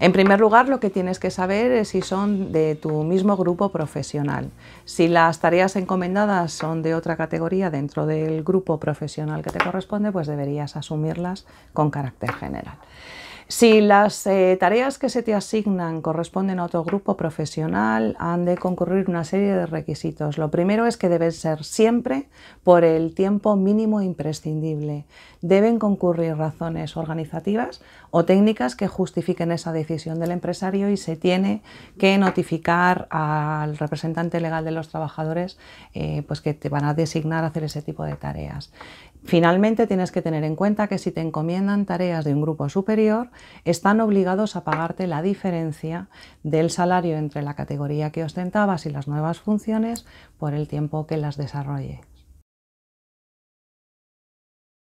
En primer lugar, lo que tienes que saber es si son de tu mismo grupo profesional. Si las tareas encomendadas son de otra categoría dentro del grupo profesional que te corresponde, pues deberías asumirlas con carácter general. Si las eh, tareas que se te asignan corresponden a otro grupo profesional, han de concurrir una serie de requisitos. Lo primero es que deben ser siempre por el tiempo mínimo imprescindible. Deben concurrir razones organizativas o técnicas que justifiquen esa decisión del empresario y se tiene que notificar al representante legal de los trabajadores eh, pues que te van a designar a hacer ese tipo de tareas. Finalmente, tienes que tener en cuenta que si te encomiendan tareas de un grupo superior, están obligados a pagarte la diferencia del salario entre la categoría que ostentabas y las nuevas funciones por el tiempo que las desarrolle.